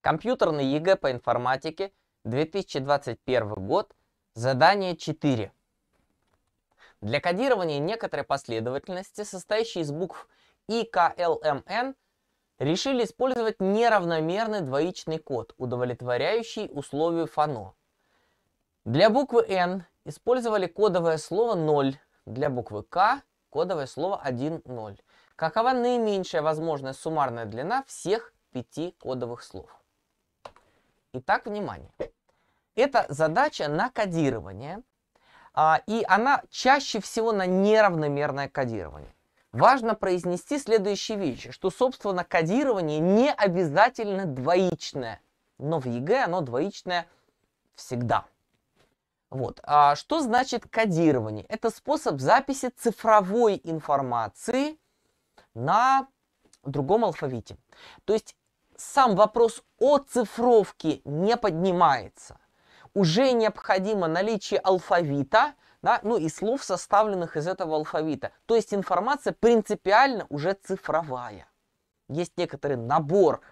Компьютерный ЕГЭ по информатике, 2021 год, задание 4. Для кодирования некоторой последовательности, состоящей из букв И, К, Л, М, Н, решили использовать неравномерный двоичный код, удовлетворяющий условию ФАНО. Для буквы Н использовали кодовое слово 0, для буквы К кодовое слово 1,0. Какова наименьшая возможная суммарная длина всех пяти кодовых слов? Итак, внимание. Это задача на кодирование, а, и она чаще всего на неравномерное кодирование. Важно произнести следующие вещи, что, собственно, кодирование не обязательно двоичное, но в ЕГЭ оно двоичное всегда. Вот. А что значит кодирование? Это способ записи цифровой информации на другом алфавите. То есть сам вопрос оцифровки не поднимается. Уже необходимо наличие алфавита, да, ну и слов, составленных из этого алфавита. То есть информация принципиально уже цифровая. Есть некоторый набор,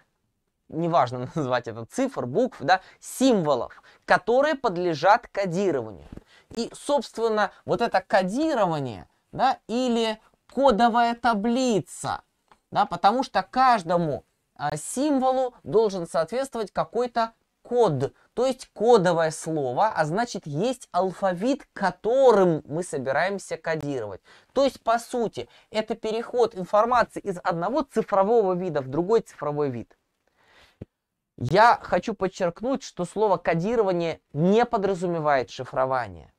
неважно назвать это цифр, букв, да, символов, которые подлежат кодированию. И, собственно, вот это кодирование, да, или кодовая таблица, да, потому что каждому а, символу должен соответствовать какой-то код, то есть кодовое слово, а значит есть алфавит, которым мы собираемся кодировать. То есть, по сути, это переход информации из одного цифрового вида в другой цифровой вид. Я хочу подчеркнуть, что слово кодирование не подразумевает шифрование.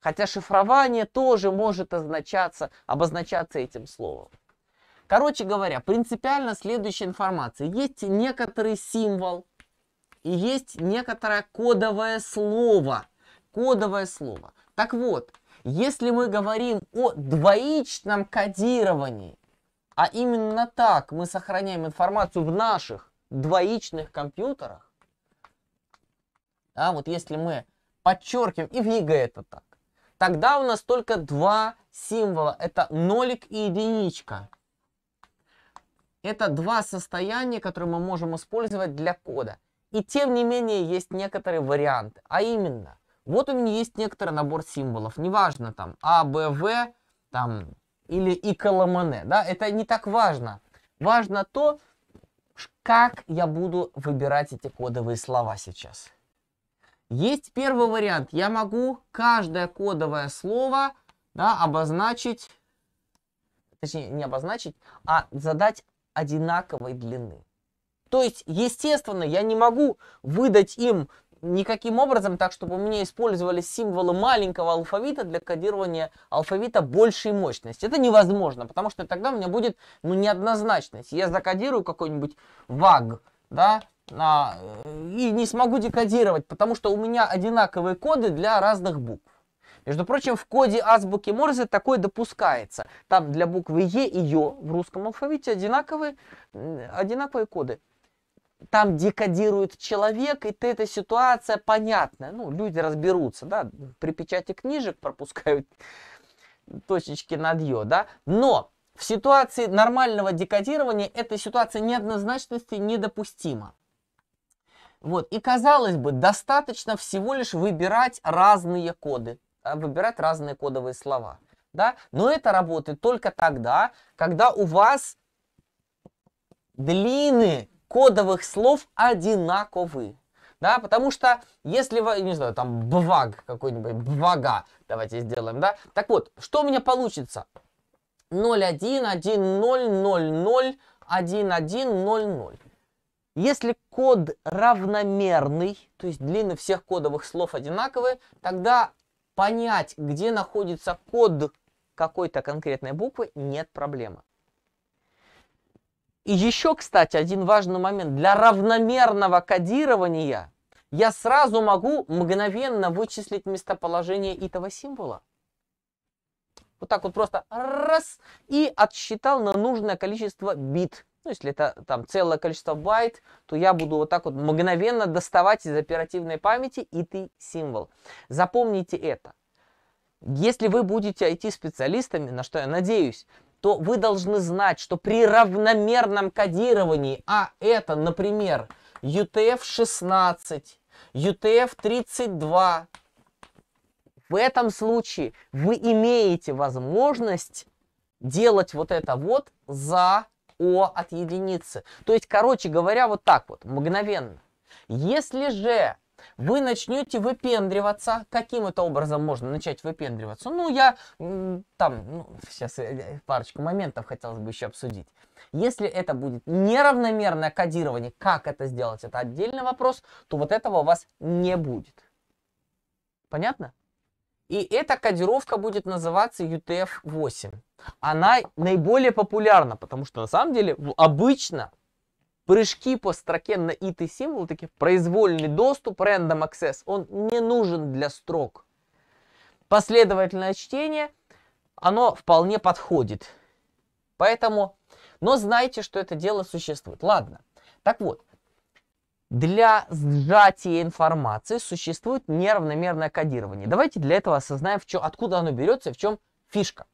Хотя шифрование тоже может означаться, обозначаться этим словом. Короче говоря, принципиально следующая информация. Есть некоторый символ и есть некоторое кодовое слово. Кодовое слово. Так вот, если мы говорим о двоичном кодировании, а именно так мы сохраняем информацию в наших двоичных компьютерах, да, вот если мы подчеркиваем, и в ЕГЭ это так, тогда у нас только два символа, это нолик и единичка. Это два состояния, которые мы можем использовать для кода. И тем не менее есть некоторые варианты. А именно, вот у меня есть некоторый набор символов. Неважно там А, Б, В там, или И, К, Да? Это не так важно. Важно то, как я буду выбирать эти кодовые слова сейчас. Есть первый вариант. Я могу каждое кодовое слово да, обозначить, точнее не обозначить, а задать одинаковой длины. То есть, естественно, я не могу выдать им никаким образом так, чтобы у меня использовались символы маленького алфавита для кодирования алфавита большей мощности. Это невозможно, потому что тогда у меня будет ну, неоднозначность. Я закодирую какой-нибудь ваг, да, э, и не смогу декодировать, потому что у меня одинаковые коды для разных букв. Между прочим, в коде азбуки Морзе такое допускается. Там для буквы Е и Ё в русском алфавите одинаковые, одинаковые коды. Там декодирует человек, и эта ситуация понятна. Ну, люди разберутся, да, при печати книжек пропускают точечки над Ё, да. Но в ситуации нормального декодирования эта ситуация неоднозначности недопустима. Вот. И казалось бы, достаточно всего лишь выбирать разные коды. Э, выбирать разные кодовые слова. Да? Но это работает только тогда, когда у вас длины кодовых слов одинаковы. Да, потому что если вы, не знаю, там бваг какой-нибудь, бвага, давайте сделаем, да. Так вот, что у меня получится? 0,1, 1, 0, 0, 0, 1, 1, 0, 0. Если код равномерный, то есть длины всех кодовых слов одинаковые, тогда понять, где находится код какой-то конкретной буквы, нет проблемы. И еще, кстати, один важный момент. Для равномерного кодирования я сразу могу мгновенно вычислить местоположение этого символа. Вот так вот просто раз и отсчитал на нужное количество бит ну, если это там целое количество байт, то я буду вот так вот мгновенно доставать из оперативной памяти и ты символ. Запомните это. Если вы будете IT-специалистами, на что я надеюсь, то вы должны знать, что при равномерном кодировании, а это, например, UTF-16, UTF-32, в этом случае вы имеете возможность делать вот это вот за о от единицы. То есть, короче говоря, вот так вот, мгновенно. Если же вы начнете выпендриваться. Каким это образом можно начать выпендриваться? Ну, я там, ну, сейчас э, э, парочку моментов хотелось бы еще обсудить. Если это будет неравномерное кодирование, как это сделать, это отдельный вопрос, то вот этого у вас не будет. Понятно? И эта кодировка будет называться UTF-8. Она наиболее популярна, потому что на самом деле обычно прыжки по строке на IT символ, таки произвольный доступ, random access, он не нужен для строк. Последовательное чтение, оно вполне подходит. Поэтому, но знайте, что это дело существует. Ладно, так вот, для сжатия информации существует неравномерное кодирование. Давайте для этого осознаем, в чё, откуда оно берется и в чем фишка.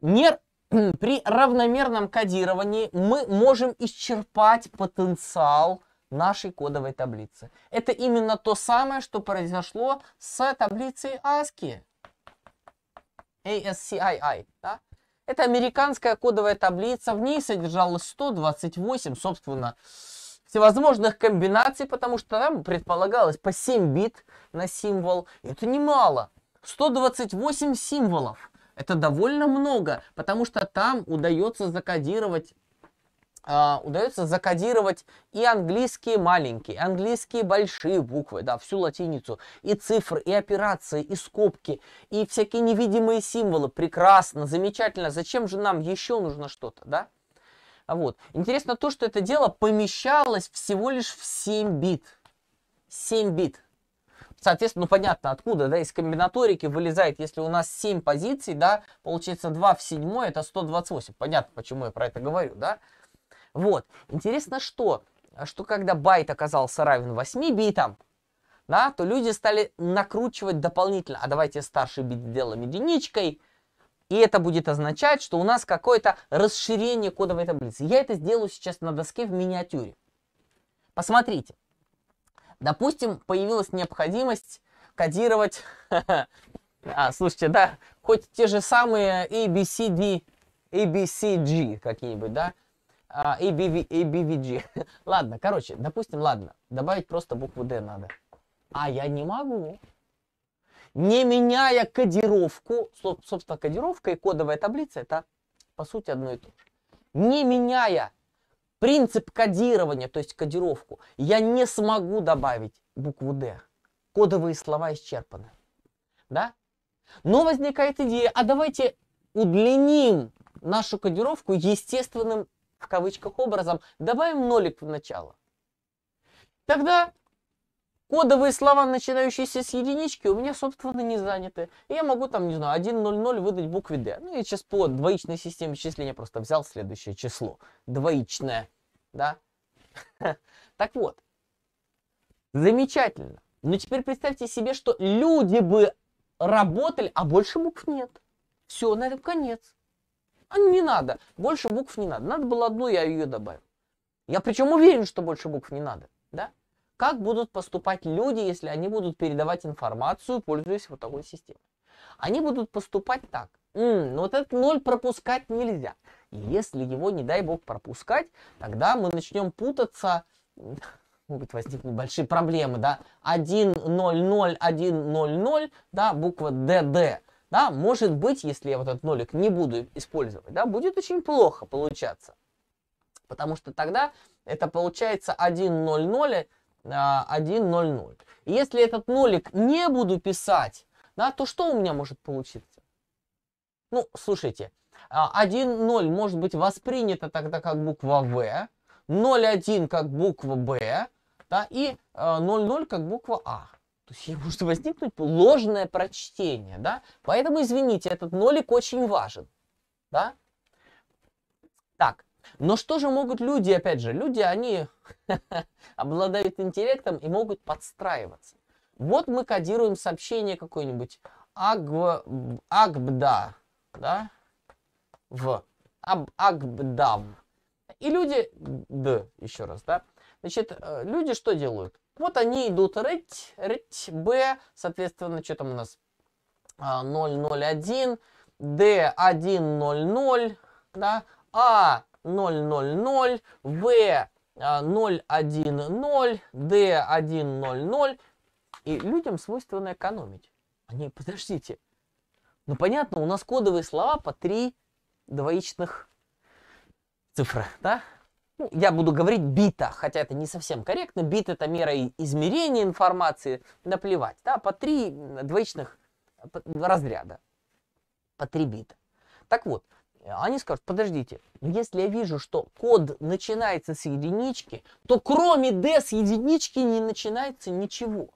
Нер... При равномерном кодировании мы можем исчерпать потенциал нашей кодовой таблицы. Это именно то самое, что произошло с таблицей ASCII. ASCII. Да? Это американская кодовая таблица. В ней содержалось 128, собственно, всевозможных комбинаций, потому что нам предполагалось по 7 бит на символ. Это немало. 128 символов. Это довольно много, потому что там удается закодировать Uh, удается закодировать и английские маленькие, и английские большие буквы, да, всю латиницу, и цифры, и операции, и скобки, и всякие невидимые символы. Прекрасно, замечательно. Зачем же нам еще нужно что-то, да? А вот. Интересно то, что это дело помещалось всего лишь в 7 бит. 7 бит. Соответственно, ну понятно, откуда, да, из комбинаторики вылезает, если у нас 7 позиций, да, получается 2 в 7, это 128. Понятно, почему я про это говорю, да. Вот. Интересно, что, что когда байт оказался равен 8 битам, да, то люди стали накручивать дополнительно. А давайте старший бит сделаем единичкой, и это будет означать, что у нас какое-то расширение кодовой таблицы. Я это сделаю сейчас на доске в миниатюре. Посмотрите. Допустим, появилась необходимость кодировать... А, слушайте, да, хоть те же самые ABCD, ABCG какие-нибудь, да? А, ABV, ABVG. ладно, короче, допустим, ладно, добавить просто букву D надо. А я не могу не меняя кодировку, собственно, кодировка и кодовая таблица это по сути одно и то же. Не меняя принцип кодирования, то есть кодировку, я не смогу добавить букву D. Кодовые слова исчерпаны. Да? Но возникает идея, а давайте удлиним нашу кодировку естественным, в кавычках, образом, добавим нолик в начало. Тогда Кодовые слова, начинающиеся с единички, у меня, собственно, не заняты. И я могу там, не знаю, 1.00 выдать букве D. Ну, я сейчас по двоичной системе числения просто взял следующее число. Двоичное, да? Так вот, замечательно. Но теперь представьте себе, что люди бы работали, а больше букв нет. Все, на этом конец. А не надо. Больше букв не надо. Надо было одну, я ее добавил. Я причем уверен, что больше букв не надо. Как будут поступать люди, если они будут передавать информацию, пользуясь вот такой системой? Они будут поступать так. М, но ну вот этот ноль пропускать нельзя. И Если его, не дай бог, пропускать, тогда мы начнем путаться могут возникнуть большие проблемы, да, 100100, да, буква ДД, да, может быть, если я вот этот нолик не буду использовать, да, будет очень плохо получаться, потому что тогда это получается 100 1, 0, 0. если этот нолик не буду писать, да, то что у меня может получиться? Ну, слушайте, 1, а, 0 может быть воспринято тогда как буква В, 0, 1 как буква Б, да, и 0, а, 0 как буква А. То есть может возникнуть ложное прочтение, да? Поэтому, извините, этот нолик очень важен, да? Так, но что же могут люди, опять же, люди, они обладают интеллектом и могут подстраиваться. Вот мы кодируем сообщение какое-нибудь агб, агбда, да, в агбдам. И люди, д, еще раз, да, значит, э, люди что делают? Вот они идут рыть, рыть, б, соответственно, что там у нас, 001, а, d100, да, a000, а в 0.1.0, а, D1.0.0. И людям свойственно экономить. Они, подождите, ну понятно, у нас кодовые слова по три двоичных цифры, да? Ну, я буду говорить бита, хотя это не совсем корректно. Бит это мера измерения информации, наплевать, да? По три двоичных э, разряда, по три бита. Так вот, Э, они скажут, подождите, если я вижу, что код начинается с единички, то кроме D с единички не начинается ничего.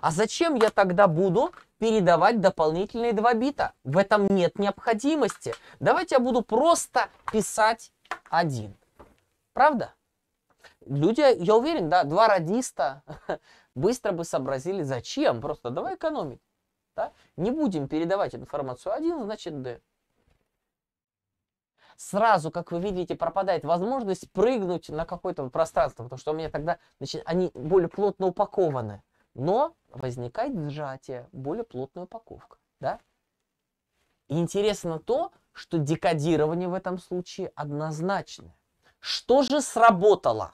А зачем я тогда буду передавать дополнительные 2 бита? В этом нет необходимости. Давайте я буду просто писать 1. Правда? Люди, я уверен, да, два радиста быстро бы сообразили, зачем. Просто давай экономить. Да? Не будем передавать информацию 1, значит D сразу, как вы видите, пропадает возможность прыгнуть на какое-то пространство, потому что у меня тогда значит, они более плотно упакованы. Но возникает сжатие, более плотная упаковка. Да? И интересно то, что декодирование в этом случае однозначное. Что же сработало?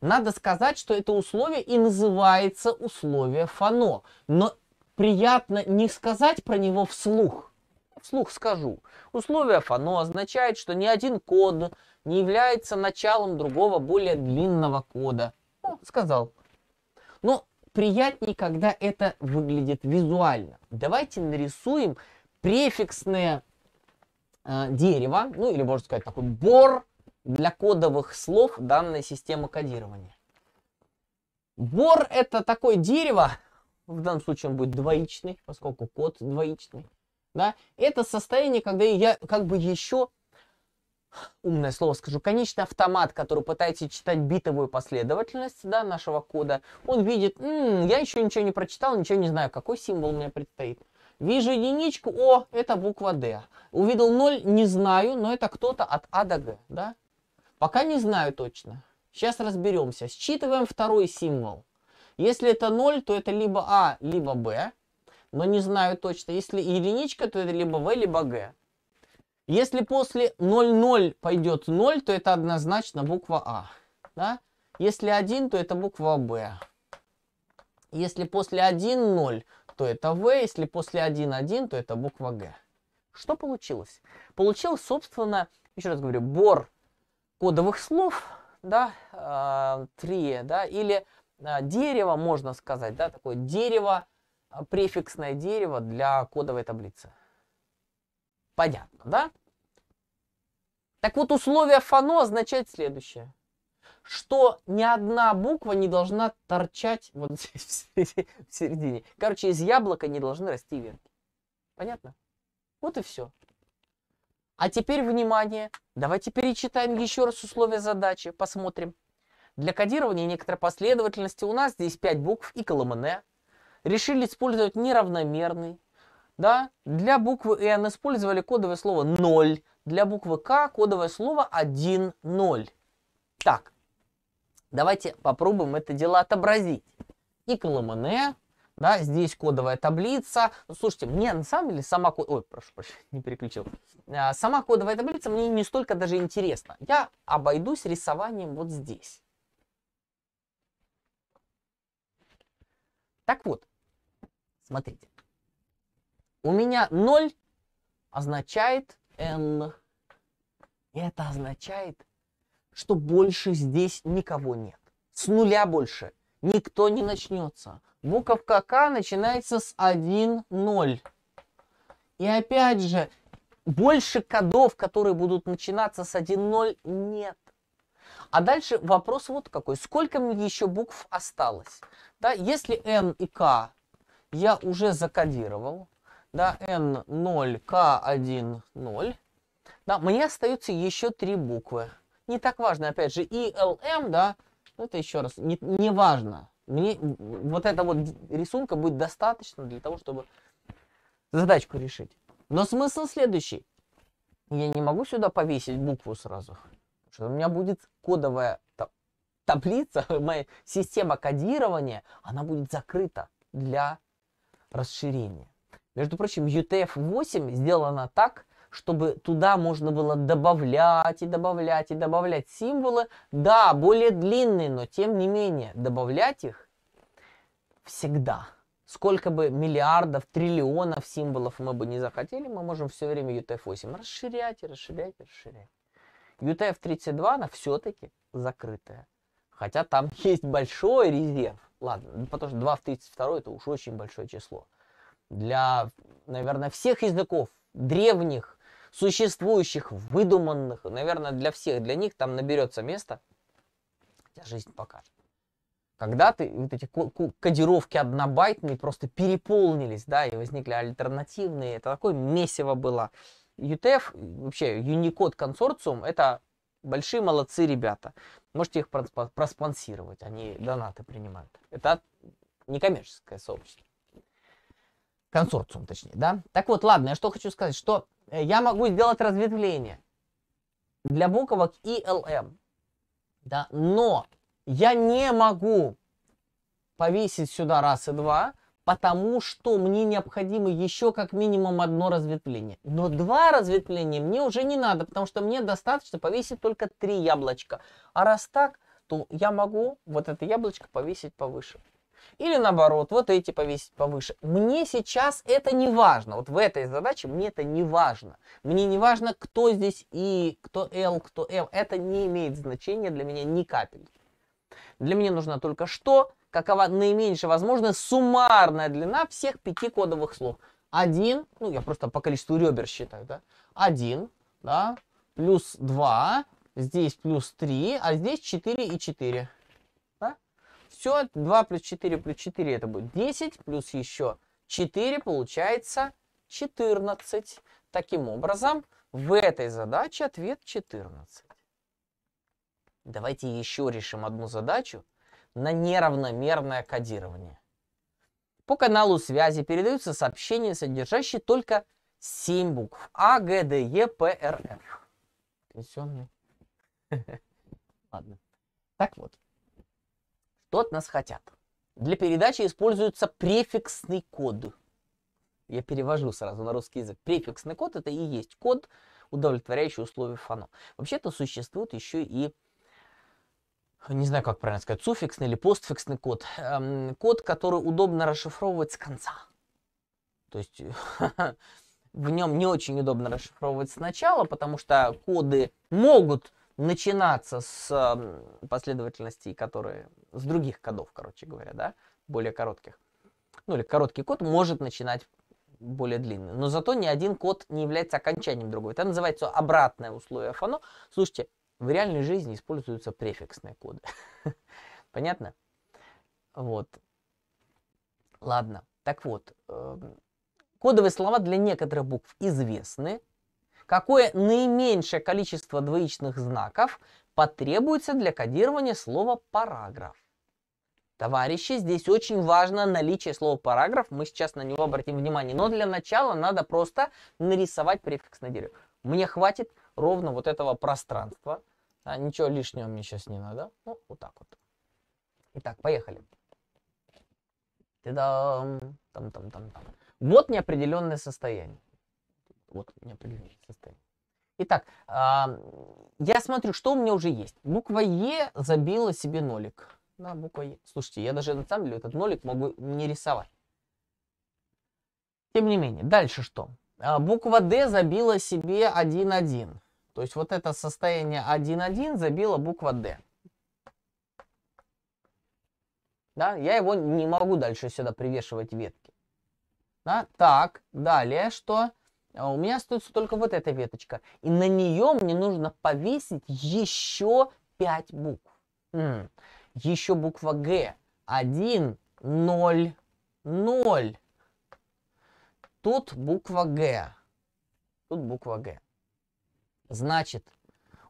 Надо сказать, что это условие и называется условие Фано. Но приятно не сказать про него вслух – вслух скажу. Условие фано означает, что ни один код не является началом другого более длинного кода. Ну, сказал. Но приятнее, когда это выглядит визуально. Давайте нарисуем префиксное э, дерево, ну или можно сказать такой бор для кодовых слов данной системы кодирования. Бор это такое дерево, в данном случае он будет двоичный, поскольку код двоичный да, это состояние, когда я как бы еще, умное слово скажу, конечный автомат, который пытается читать битовую последовательность, да, нашего кода, он видит, м-м, я еще ничего не прочитал, ничего не знаю, какой символ мне предстоит. Вижу единичку, о, это буква D. Увидел 0, не знаю, но это кто-то от А до Г, да? Пока не знаю точно. Сейчас разберемся. Считываем второй символ. Если это 0, то это либо А, либо Б но не знаю точно. Если единичка, то это либо В, либо Г. Если после 0,0 пойдет 0, то это однозначно буква А. Да? Если 1, то это буква Б. Если после 1, 0, то это В. Если после 1, 1, то это буква Г. Что получилось? Получилось, собственно, еще раз говорю, бор кодовых слов, да, э, три, да, или э, дерево, можно сказать, да, такое дерево префиксное дерево для кодовой таблицы. Понятно, да? Так вот, условие фано означает следующее. Что ни одна буква не должна торчать вот здесь, в середине. Короче, из яблока не должны расти ветки. Понятно? Вот и все. А теперь, внимание, давайте перечитаем еще раз условия задачи, посмотрим. Для кодирования некоторой последовательности у нас здесь 5 букв и коломне решили использовать неравномерный. Да? Для буквы N использовали кодовое слово 0, для буквы К кодовое слово 10. Так, давайте попробуем это дело отобразить. И коломане, да, здесь кодовая таблица. Ну, слушайте, мне на самом деле сама... Ой, прошу прощения, не переключил. А, сама кодовая таблица мне не столько даже интересна. Я обойдусь рисованием вот здесь. Так вот, Смотрите. У меня 0 означает n. Это означает, что больше здесь никого нет. С нуля больше никто не начнется. Буковка К начинается с 1, 0. И опять же, больше кодов, которые будут начинаться с 1, 0, нет. А дальше вопрос вот какой. Сколько мне еще букв осталось? Да, если n и k я уже закодировал, да, N0, K1, 0. Да, мне остаются еще три буквы. Не так важно, опять же, и LM, да, ну, это еще раз, не, не важно. Мне вот эта вот рисунка будет достаточно для того, чтобы задачку решить. Но смысл следующий. Я не могу сюда повесить букву сразу. Что у меня будет кодовая таб таблица, моя система кодирования, она будет закрыта для расширение. Между прочим, UTF-8 сделано так, чтобы туда можно было добавлять и добавлять и добавлять символы. Да, более длинные, но тем не менее, добавлять их всегда. Сколько бы миллиардов, триллионов символов мы бы не захотели, мы можем все время UTF-8 расширять и расширять и расширять. UTF-32, она все-таки закрытая. Хотя там есть большой резерв. Ладно, ну, потому что 2 в 32 это уж очень большое число. Для, наверное, всех языков, древних, существующих, выдуманных, наверное, для всех, для них там наберется место, тебя жизнь покажет. Когда ты, вот эти кодировки однобайтные просто переполнились, да, и возникли альтернативные, это такое месиво было. UTF, вообще Unicode консорциум, это Большие молодцы ребята. Можете их проспонсировать, они донаты принимают. Это некоммерческое сообщество. Консорциум, точнее, да? Так вот, ладно, я что хочу сказать, что э, я могу сделать разветвление для буквок ИЛМ, эм. да, но я не могу повесить сюда раз и два, потому что мне необходимо еще как минимум одно разветвление. Но два разветвления мне уже не надо, потому что мне достаточно повесить только три яблочка. А раз так, то я могу вот это яблочко повесить повыше. Или наоборот, вот эти повесить повыше. Мне сейчас это не важно. Вот в этой задаче мне это не важно. Мне не важно, кто здесь И, кто L, кто М. Это не имеет значения для меня ни капельки. Для меня нужно только что какова наименьшая возможная суммарная длина всех пяти кодовых слов. Один, ну я просто по количеству ребер считаю, да, Один, да, плюс два, здесь плюс три, а здесь четыре и четыре. Да? Все, два плюс четыре плюс четыре это будет десять плюс еще четыре получается четырнадцать. Таким образом, в этой задаче ответ четырнадцать. Давайте еще решим одну задачу на неравномерное кодирование. По каналу связи передаются сообщения, содержащие только 7 букв. А, Г, Д, Е, П, Р, Ф. Пенсионный. Ладно. Так вот. Что от нас хотят? Для передачи используется префиксный код. Я перевожу сразу на русский язык. Префиксный код это и есть код, удовлетворяющий условия фано. Вообще-то существует еще и не знаю, как правильно сказать, суффиксный или постфиксный код. Эм, код, который удобно расшифровывать с конца. То есть в нем не очень удобно расшифровывать сначала, потому что коды могут начинаться с эм, последовательностей, которые с других кодов, короче говоря, да, более коротких. Ну или короткий код может начинать более длинный. Но зато ни один код не является окончанием другого. Это называется обратное условие фано. Слушайте, в реальной жизни используются префиксные коды. Понятно? Вот. Ладно. Так вот, эм, кодовые слова для некоторых букв известны. Какое наименьшее количество двоичных знаков потребуется для кодирования слова параграф? Товарищи, здесь очень важно наличие слова параграф. Мы сейчас на него обратим внимание. Но для начала надо просто нарисовать префикс на дереве. Мне хватит ровно вот этого пространства. Да, ничего лишнего мне сейчас не надо. Ну, вот так вот. Итак, поехали. Там, там, там, там. Вот неопределенное состояние. Вот неопределенное состояние. Итак, а, я смотрю, что у меня уже есть. Буква Е забила себе нолик. На буква Е. Слушайте, я даже на самом деле этот нолик могу не рисовать. Тем не менее, дальше что? А, буква D забила себе 1-1. То есть вот это состояние 1-1 забила буква D. Да, я его не могу дальше сюда привешивать ветки. Да, так, далее что? А, у меня остается только вот эта веточка. И на нее мне нужно повесить еще 5 букв. М -м. Еще буква Г. 1, 0, 0. Тут буква Г. Тут буква Г. Значит,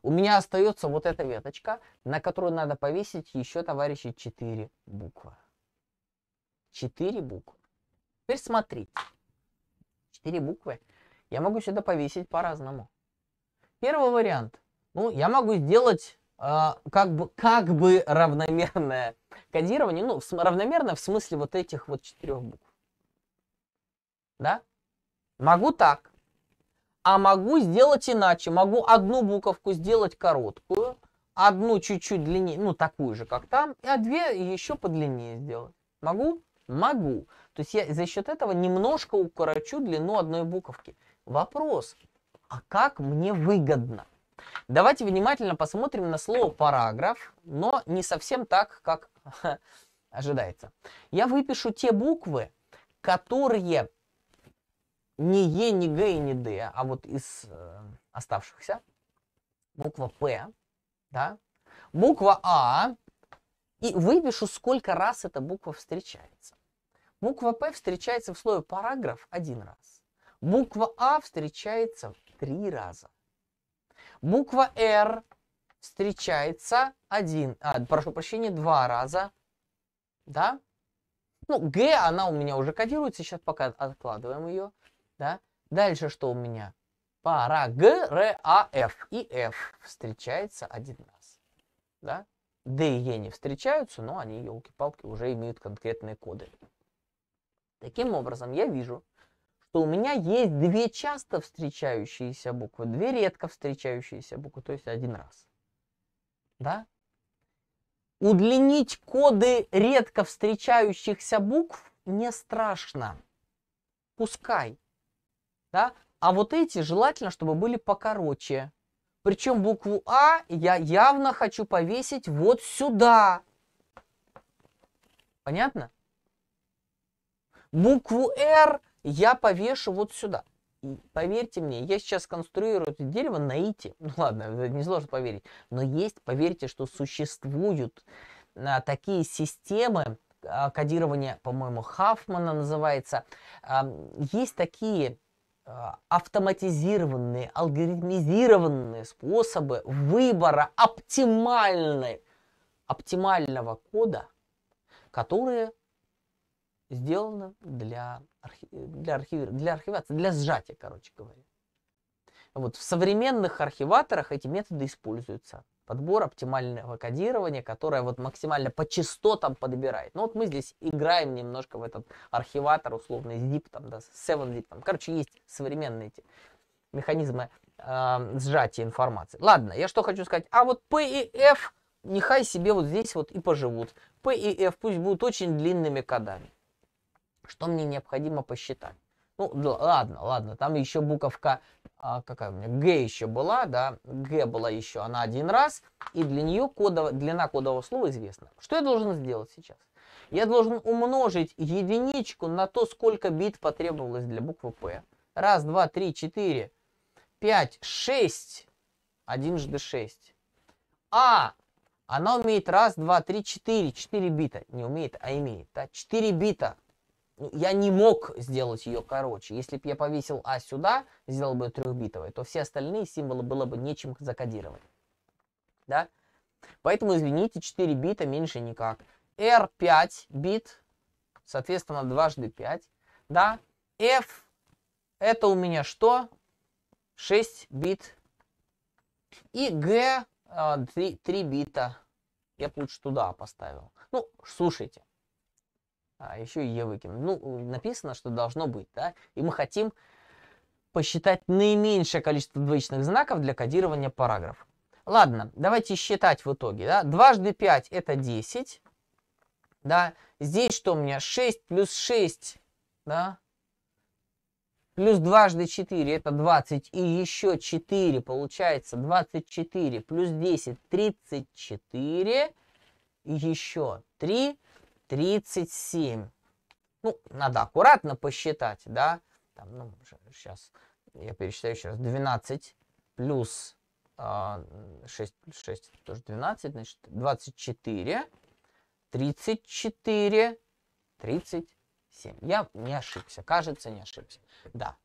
у меня остается вот эта веточка, на которую надо повесить еще, товарищи, 4 буквы. 4 буквы. Теперь смотрите. 4 буквы я могу сюда повесить по-разному. Первый вариант. Ну, я могу сделать э, как, бы, как бы равномерное кодирование. Ну, в, равномерное в смысле вот этих вот четырех букв. Да? Могу так а могу сделать иначе. Могу одну буковку сделать короткую, одну чуть-чуть длиннее, ну такую же, как там, а две еще подлиннее сделать. Могу? Могу. То есть я за счет этого немножко укорочу длину одной буковки. Вопрос, а как мне выгодно? Давайте внимательно посмотрим на слово параграф, но не совсем так, как ожидается. Я выпишу те буквы, которые не Е, не Г и не Д, а вот из э, оставшихся. Буква П, да? Буква А. И выпишу, сколько раз эта буква встречается. Буква П встречается в слове параграф один раз. Буква А встречается три раза. Буква Р встречается один, а, прошу прощения, два раза. Да? Ну, Г, она у меня уже кодируется, сейчас пока откладываем ее. Да? Дальше что у меня? Пара Г, Р, А, Ф. И Ф встречается один раз. Да? Д и Е не встречаются, но они, елки-палки, уже имеют конкретные коды. Таким образом, я вижу, что у меня есть две часто встречающиеся буквы, две редко встречающиеся буквы, то есть один раз. Да? Удлинить коды редко встречающихся букв не страшно. Пускай да? А вот эти желательно, чтобы были покороче. Причем букву А я явно хочу повесить вот сюда. Понятно? Букву Р я повешу вот сюда. И поверьте мне, я сейчас конструирую это дерево наити. Ну ладно, не сложно поверить. Но есть, поверьте, что существуют а, такие системы, а, кодирование, по-моему, Хафмана называется. А, есть такие Э, автоматизированные, алгоритмизированные способы выбора оптимальной, оптимального кода, которые сделаны для, архи... для, архив... для архивации, для сжатия, короче говоря. Вот в современных архиваторах эти методы используются подбор оптимального кодирования, которое вот максимально по частотам подбирает. Ну вот мы здесь играем немножко в этот архиватор условный zip там, да, с 7-zip там. Короче, есть современные эти механизмы э, сжатия информации. Ладно, я что хочу сказать. А вот P и F нехай себе вот здесь вот и поживут. P и F пусть будут очень длинными кодами. Что мне необходимо посчитать? Ну, ладно, ладно, там еще буковка, а, какая у меня, Г еще была, да, Г была еще, она один раз, и для нее кодово, длина кодового слова известна. Что я должен сделать сейчас? Я должен умножить единичку на то, сколько бит потребовалось для буквы П. Раз, два, три, четыре, пять, шесть, Один одинжды шесть. А, она умеет раз, два, три, четыре, четыре бита. Не умеет, а имеет, да, четыре бита я не мог сделать ее короче. Если бы я повесил А сюда, сделал бы ее трехбитовой, то все остальные символы было бы нечем закодировать. Да? Поэтому, извините, 4 бита меньше никак. R5 бит, соответственно, дважды 5. Да? F это у меня что? 6 бит. И G 3, э, 3 бита. Я бы лучше туда поставил. Ну, слушайте а еще и Е выкинуть. Ну, написано, что должно быть, да? И мы хотим посчитать наименьшее количество двоичных знаков для кодирования параграфа. Ладно, давайте считать в итоге, да? Дважды 5 это 10, да? Здесь что у меня? 6 плюс 6, да? Плюс дважды 4 это 20, и еще 4 получается 24, плюс 10 34, и еще 3 37. Ну, надо аккуратно посчитать, да. Там, ну, сейчас я пересчитаю еще раз. 12 плюс э, 6, 6, тоже 12, значит, 24, 34, 37. Я не ошибся, кажется, не ошибся. Да.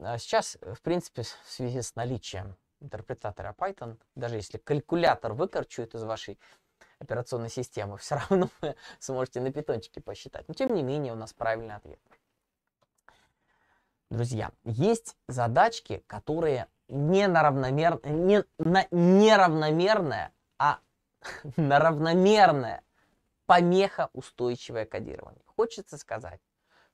А сейчас, в принципе, в связи с наличием интерпретатора Python, даже если калькулятор выкорчует из вашей операционной системы. Все равно вы сможете на питончике посчитать. Но тем не менее у нас правильный ответ. Друзья, есть задачки, которые не на, равномер... не на неравномерное, а на равномерное помехоустойчивое кодирование. Хочется сказать,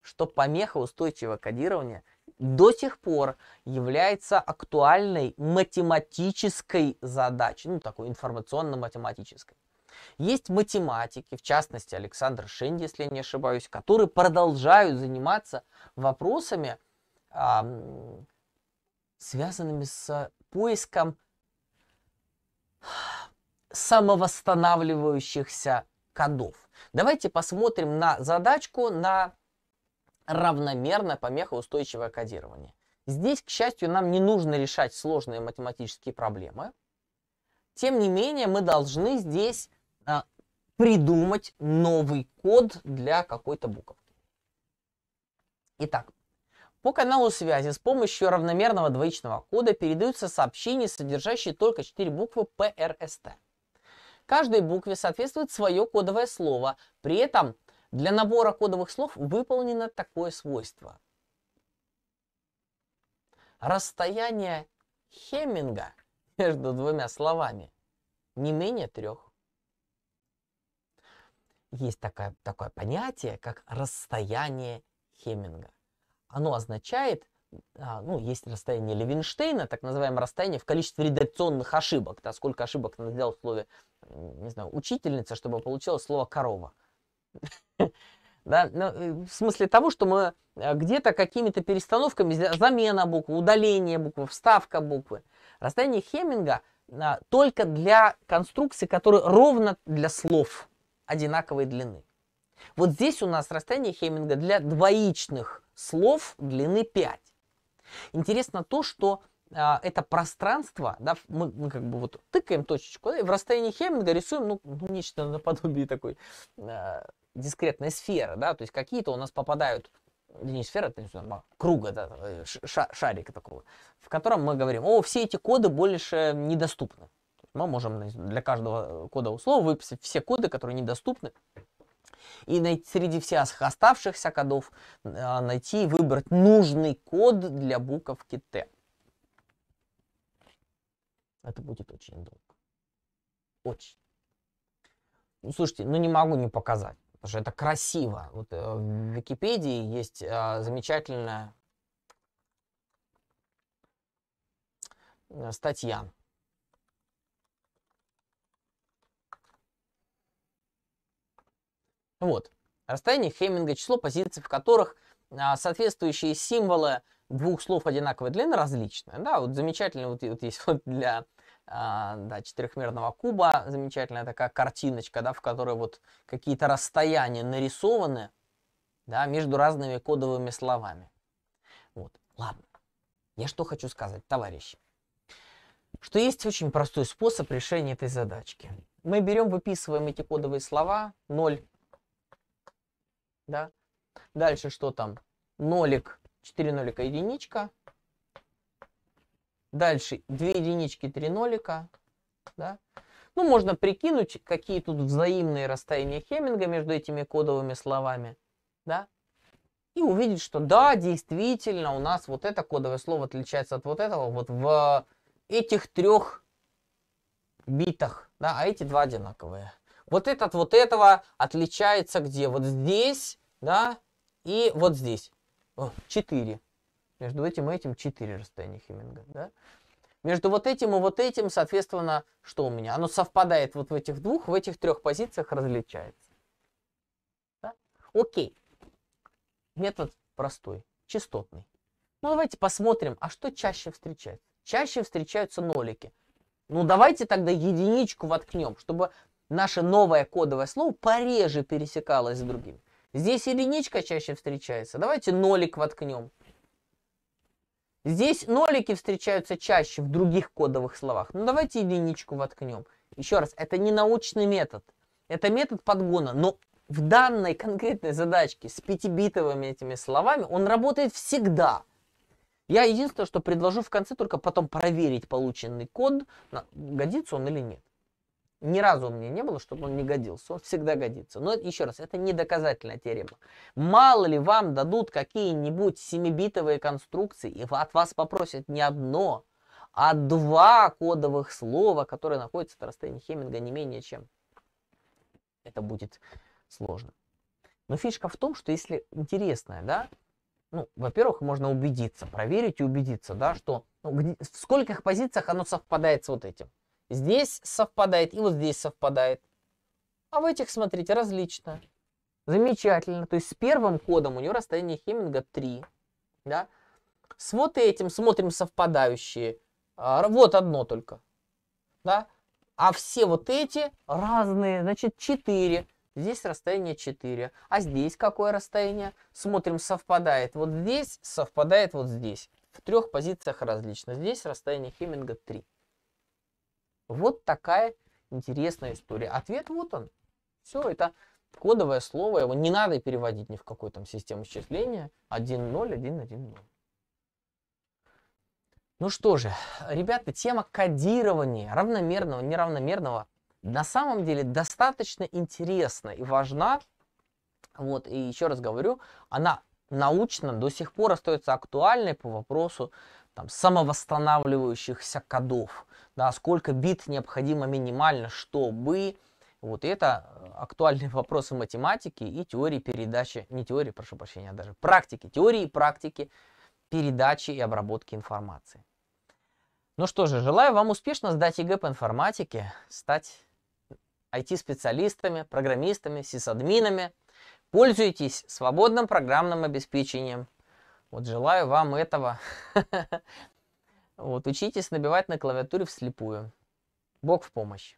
что помехоустойчивое кодирование до сих пор является актуальной математической задачей, ну такой информационно-математической. Есть математики, в частности Александр Шенди, если я не ошибаюсь, которые продолжают заниматься вопросами, связанными с поиском самовосстанавливающихся кодов. Давайте посмотрим на задачку на равномерное помехоустойчивое кодирование. Здесь, к счастью, нам не нужно решать сложные математические проблемы. Тем не менее, мы должны здесь придумать новый код для какой-то буковки. Итак, по каналу связи с помощью равномерного двоичного кода передаются сообщения, содержащие только 4 буквы PRST. Каждой букве соответствует свое кодовое слово. При этом для набора кодовых слов выполнено такое свойство. Расстояние Хеминга между двумя словами не менее трех есть такое, такое понятие, как расстояние Хеминга. Оно означает, а, ну, есть расстояние Левинштейна, так называемое расстояние в количестве редакционных ошибок. Да, сколько ошибок надо сделать, в слове, не знаю, учительница, чтобы получилось слово корова. Да, ну, э, в смысле того, что мы э, где-то какими-то перестановками, замена буквы, удаление буквы, вставка буквы. Расстояние Хемминга а, только для конструкции, которые ровно для слов одинаковой длины. Вот здесь у нас расстояние Хеминга для двоичных слов длины 5. Интересно то, что а, это пространство, да, мы, мы как бы вот тыкаем точечку, да, и в расстоянии Хеминга рисуем, ну, ну нечто наподобие такой а, дискретной сферы, да, то есть какие-то у нас попадают не сфера, это а, круга, да, э, ша шарика такого, в котором мы говорим, о, все эти коды больше недоступны. Мы можем для каждого э, кода слова выписать все коды, которые недоступны, и найти, среди всех оставшихся кодов а, найти и выбрать нужный код для буковки Т. Это будет очень долго. Очень. Ну, слушайте, ну не могу не показать, потому что это красиво. Вот э, в Википедии есть э, замечательная э, статья Вот. Расстояние Хемминга – число позиций, в которых а, соответствующие символы двух слов одинаковой длины различны. Да, вот замечательно, вот, вот есть вот для а, да, четырехмерного куба замечательная такая картиночка, да, в которой вот какие-то расстояния нарисованы да, между разными кодовыми словами. Вот, ладно. Я что хочу сказать, товарищи? Что есть очень простой способ решения этой задачки. Мы берем, выписываем эти кодовые слова 0, да. Дальше что там? Нолик, 4 нолика, единичка. Дальше 2 единички, 3 нолика, да. Ну, можно прикинуть, какие тут взаимные расстояния Хеминга между этими кодовыми словами, да. И увидеть, что да, действительно, у нас вот это кодовое слово отличается от вот этого вот в этих трех битах, да, а эти два одинаковые. Вот этот вот этого отличается где? Вот здесь, да, и вот здесь. О, 4. Между этим и этим 4 расстояния Хемминга, да. Между вот этим и вот этим, соответственно, что у меня? Оно совпадает вот в этих двух, в этих трех позициях различается. Да? Окей. Метод простой, частотный. Ну, давайте посмотрим, а что чаще встречается? Чаще встречаются нолики. Ну, давайте тогда единичку воткнем, чтобы наше новое кодовое слово пореже пересекалось с другими. Здесь единичка чаще встречается. Давайте нолик воткнем. Здесь нолики встречаются чаще в других кодовых словах. Ну давайте единичку воткнем. Еще раз, это не научный метод. Это метод подгона. Но в данной конкретной задачке с пятибитовыми этими словами он работает всегда. Я единственное, что предложу в конце только потом проверить полученный код, годится он или нет. Ни разу у меня не было, чтобы он не годился. Он всегда годится. Но еще раз, это не доказательная теорема. Мало ли вам дадут какие-нибудь семибитовые конструкции, и от вас попросят не одно, а два кодовых слова, которые находятся на расстоянии Хеминга не менее чем. Это будет сложно. Но фишка в том, что если интересное, да, ну, во-первых, можно убедиться, проверить и убедиться, да, что ну, где, в скольких позициях оно совпадает с вот этим. Здесь совпадает и вот здесь совпадает. А в этих, смотрите, различно. Замечательно. То есть с первым кодом у него расстояние Хеминга 3. Да? С вот этим смотрим совпадающие. А, вот одно только. Да? А все вот эти разные. Значит, 4. Здесь расстояние 4. А здесь какое расстояние? Смотрим, совпадает вот здесь, совпадает вот здесь. В трех позициях различно. Здесь расстояние Хеминга 3. Вот такая интересная история. Ответ вот он. Все, это кодовое слово, его не надо переводить ни в какую там систему счисления. 1.0.1.1.0. Ну что же, ребята, тема кодирования равномерного, неравномерного на самом деле достаточно интересна и важна. Вот, и еще раз говорю, она научно до сих пор остается актуальной по вопросу там, самовосстанавливающихся кодов да, сколько бит необходимо минимально, чтобы... Вот это э, актуальные вопросы математики и теории передачи, не теории, прошу прощения, а даже практики, теории и практики передачи и обработки информации. Ну что же, желаю вам успешно сдать ЕГЭ по информатике, стать IT-специалистами, программистами, сисадминами. Пользуйтесь свободным программным обеспечением. Вот желаю вам этого. Вот, учитесь набивать на клавиатуре вслепую. Бог в помощь.